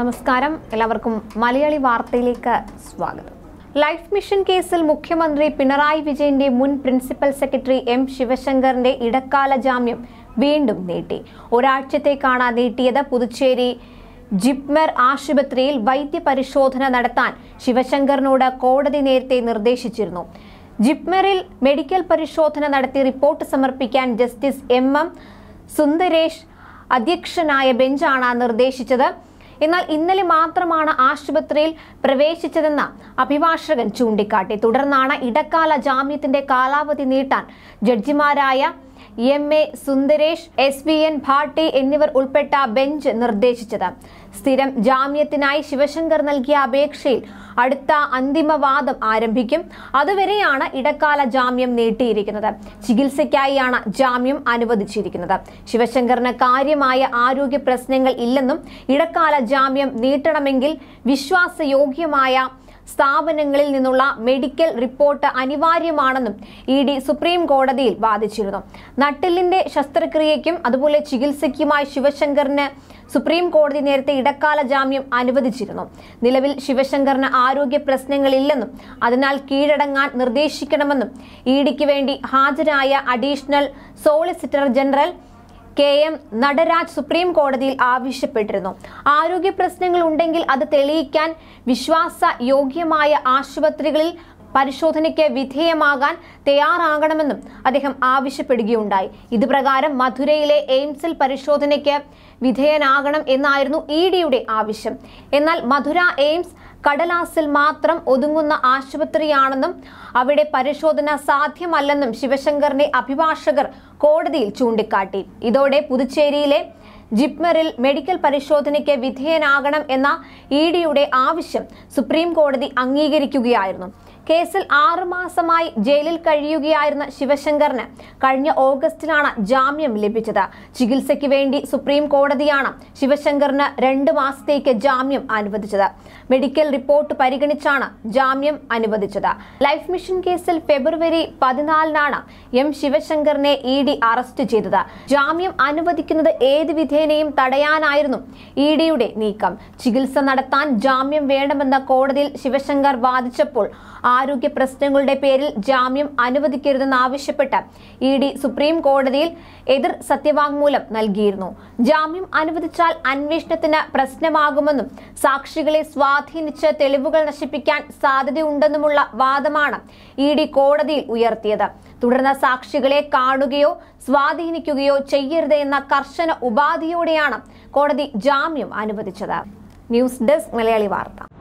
നമസ്കാരം എല്ലാവർക്കും മലയാളി വാർത്തയിലേക്ക് സ്വാഗതം ലൈഫ് മിഷൻ കേസിൽ മുഖ്യമന്ത്രി പിണറായി വിജയന്റെ മുൻ പ്രിൻസിപ്പൽ സെക്രട്ടറി എം ശിവശങ്കറിന്റെ ഇടക്കാല ജാമ്യം വീണ്ടും നീട്ടി ഒരാഴ്ചത്തേക്കാണ് നീട്ടിയത് പുതുച്ചേരി ജിപ്മർ ആശുപത്രിയിൽ വൈദ്യപരിശോധന നടത്താൻ ശിവശങ്കറിനോട് കോടതി നേരത്തെ നിർദ്ദേശിച്ചിരുന്നു ജിപ്മറിൽ മെഡിക്കൽ പരിശോധന നടത്തി റിപ്പോർട്ട് സമർപ്പിക്കാൻ ജസ്റ്റിസ് എം എം സുന്ദരേഷ് അധ്യക്ഷനായ ബെഞ്ചാണ് നിർദ്ദേശിച്ചത് എന്നാൽ ഇന്നലെ മാത്രമാണ് ആശുപത്രിയിൽ പ്രവേശിച്ചതെന്ന് അഭിഭാഷകൻ ചൂണ്ടിക്കാട്ടി തുടർന്നാണ് ഇടക്കാല ജാമ്യത്തിന്റെ കാലാവധി നീട്ടാൻ ജഡ്ജിമാരായ M A Sundaresh S V N Bhatti എന്നിവർ ഉൾപ്പെട്ട ബെഞ്ച് നിർദ്ദേശിച്ചത് സ്ഥിരം ജാമ്യത്തിനായി ശിവശങ്കർ നൽകിയ അപേക്ഷയിൽ അടുത്ത അന്തിമവാദം ആരംഭിക്കും അതുവരെയാണ് ഇടക്കാല ജാമ്യം നീട്ടിയിരിക്കുന്നത് ചികിത്സയ്ക്കായാണ് ജാമ്യം അനുവദിച്ചിരിക്കുന്നത് ശിവശങ്കറിന് കാര്യമായ ആരോഗ്യ പ്രശ്നങ്ങൾ ഇല്ലെന്നും ഇടക്കാല ജാമ്യം നീട്ടണമെങ്കിൽ വിശ്വാസയോഗ്യമായ സ്ഥാപനങ്ങളിൽ നിന്നുള്ള മെഡിക്കൽ റിപ്പോർട്ട് അനിവാര്യമാണെന്നും ഇ ഡി സുപ്രീം കോടതിയിൽ വാദിച്ചിരുന്നു നട്ടിലിന്റെ ശസ്ത്രക്രിയയ്ക്കും അതുപോലെ ചികിത്സയ്ക്കുമായി ശിവശങ്കറിന് സുപ്രീം കോടതി നേരത്തെ ഇടക്കാല ജാമ്യം അനുവദിച്ചിരുന്നു നിലവിൽ ശിവശങ്കറിന് ആരോഗ്യ പ്രശ്നങ്ങളില്ലെന്നും അതിനാൽ കീഴടങ്ങാൻ നിർദ്ദേശിക്കണമെന്നും ഇഡിക്ക് വേണ്ടി ഹാജരായ additional solicitor general K M Nataraj supreme കോടതിയിൽ ആവശ്യപ്പെട്ടിരുന്നു ആരോഗ്യ പ്രശ്നങ്ങൾ ഉണ്ടെങ്കിൽ അത് തെളിയിക്കാൻ വിശ്വാസ യോഗ്യമായ ആശുപത്രികളിൽ പരിശോധനയ്ക്ക് വിധേയമാകാൻ തയ്യാറാകണമെന്നും അദ്ദേഹം ആവശ്യപ്പെടുകയുണ്ടായി ഇതുപ്രകാരം മധുരയിലെ എയിംസിൽ പരിശോധനയ്ക്ക് വിധേയനാകണം എന്നായിരുന്നു ഇ ഡിയുടെ ആവശ്യം എന്നാൽ മധുര എയിംസ് കടലാസിൽ മാത്രം ഒതുങ്ങുന്ന ആശുപത്രിയാണെന്നും അവിടെ പരിശോധന സാധ്യമല്ലെന്നും ശിവശങ്കറിന്റെ അഭിഭാഷകർ കോടതിയിൽ ചൂണ്ടിക്കാട്ടി ഇതോടെ പുതുച്ചേരിയിലെ ജിപ്മറിൽ മെഡിക്കൽ പരിശോധനയ്ക്ക് വിധേയനാകണം എന്ന ഇ ഡിയുടെ ആവശ്യം സുപ്രീം കോടതി അംഗീകരിക്കുകയായിരുന്നു കേസിൽ ആറുമാസമായി ജയിലിൽ കഴിയുകയായിരുന്ന ശിവശങ്കറിന് കഴിഞ്ഞ ഓഗസ്റ്റിലാണ് ജാമ്യം ലഭിച്ചത് ചികിത്സയ്ക്ക് വേണ്ടി സുപ്രീം കോടതിയാണ് ശിവശങ്കറിന് രണ്ട് മാസത്തേക്ക് ജാമ്യം അനുവദിച്ചത് മെഡിക്കൽ റിപ്പോർട്ട് പരിഗണിച്ചാണ് ജാമ്യം അനുവദിച്ചത് ലൈഫ് മിഷൻ കേസിൽ ഫെബ്രുവരി പതിനാലിനാണ് എം ശിവശങ്കറിനെ ഇ ഡി അറസ്റ്റ് ചെയ്തത് ജാമ്യം അനുവദിക്കുന്നത് ഏത് വിധേനയും തടയാനായിരുന്നു ഇ ഡിയുടെ നീക്കം ചികിത്സ നടത്താൻ ജാമ്യം വേണമെന്ന കോടതിയിൽ ശിവശങ്കർ വാദിച്ചപ്പോൾ ആരോഗ്യ പ്രശ്നങ്ങളുടെ പേരിൽ ജാമ്യം അനുവദിക്കരുതെന്നാവശ്യപ്പെട്ട് ഇ ഡി സുപ്രീം കോടതിയിൽ എതിർ സത്യവാങ്മൂലം നൽകിയിരുന്നു ജാമ്യം അനുവദിച്ചാൽ അന്വേഷണത്തിന് പ്രശ്നമാകുമെന്നും സാക്ഷികളെ സ്വാധീനിച്ച് തെളിവുകൾ നശിപ്പിക്കാൻ സാധ്യതയുണ്ടെന്നുമുള്ള വാദമാണ് ഇ ഡി കോടതിയിൽ ഉയർത്തിയത് തുടർന്ന് സാക്ഷികളെ കാണുകയോ സ്വാധീനിക്കുകയോ ചെയ്യരുത് എന്ന കർശന ഉപാധിയോടെയാണ് കോടതി ജാമ്യം അനുവദിച്ചത് ന്യൂസ് ഡെസ്ക് മലയാളി വാർത്ത